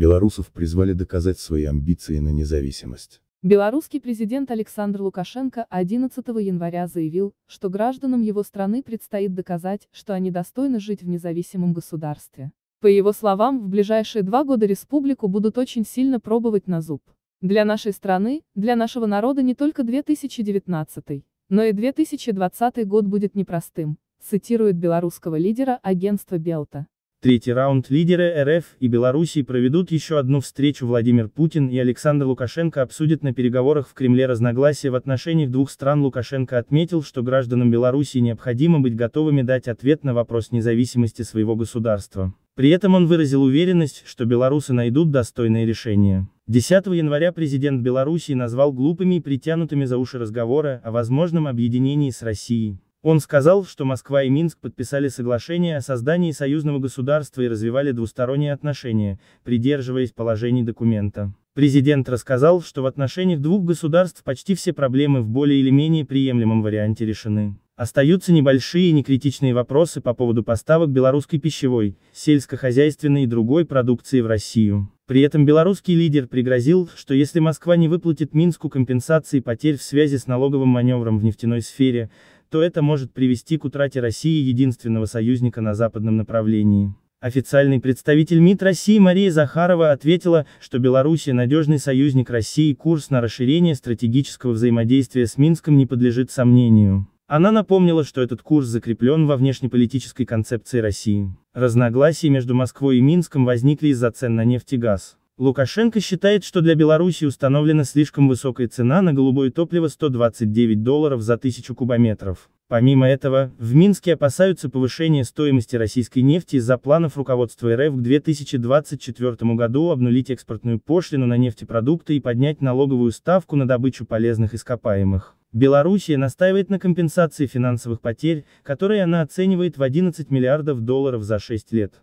Белорусов призвали доказать свои амбиции на независимость. Белорусский президент Александр Лукашенко 11 января заявил, что гражданам его страны предстоит доказать, что они достойны жить в независимом государстве. По его словам, в ближайшие два года республику будут очень сильно пробовать на зуб. Для нашей страны, для нашего народа не только 2019, но и 2020 год будет непростым, цитирует белорусского лидера агентство Белта. Третий раунд лидеры РФ и Белоруссии проведут еще одну встречу Владимир Путин и Александр Лукашенко обсудят на переговорах в Кремле разногласия в отношении двух стран Лукашенко отметил, что гражданам Белоруссии необходимо быть готовыми дать ответ на вопрос независимости своего государства. При этом он выразил уверенность, что белорусы найдут достойное решение. 10 января президент Белоруссии назвал глупыми и притянутыми за уши разговоры о возможном объединении с Россией. Он сказал, что Москва и Минск подписали соглашение о создании союзного государства и развивали двусторонние отношения, придерживаясь положений документа. Президент рассказал, что в отношениях двух государств почти все проблемы в более или менее приемлемом варианте решены. Остаются небольшие и некритичные вопросы по поводу поставок белорусской пищевой, сельскохозяйственной и другой продукции в Россию. При этом белорусский лидер пригрозил, что если Москва не выплатит Минску компенсации потерь в связи с налоговым маневром в нефтяной сфере, то это может привести к утрате России единственного союзника на западном направлении. Официальный представитель МИД России Мария Захарова ответила, что Белоруссия надежный союзник России курс на расширение стратегического взаимодействия с Минском не подлежит сомнению. Она напомнила, что этот курс закреплен во внешнеполитической концепции России. Разногласия между Москвой и Минском возникли из-за цен на нефть и газ. Лукашенко считает, что для Беларуси установлена слишком высокая цена на голубое топливо 129 долларов за тысячу кубометров. Помимо этого, в Минске опасаются повышения стоимости российской нефти из-за планов руководства РФ к 2024 году обнулить экспортную пошлину на нефтепродукты и поднять налоговую ставку на добычу полезных ископаемых. Белоруссия настаивает на компенсации финансовых потерь, которые она оценивает в 11 миллиардов долларов за 6 лет.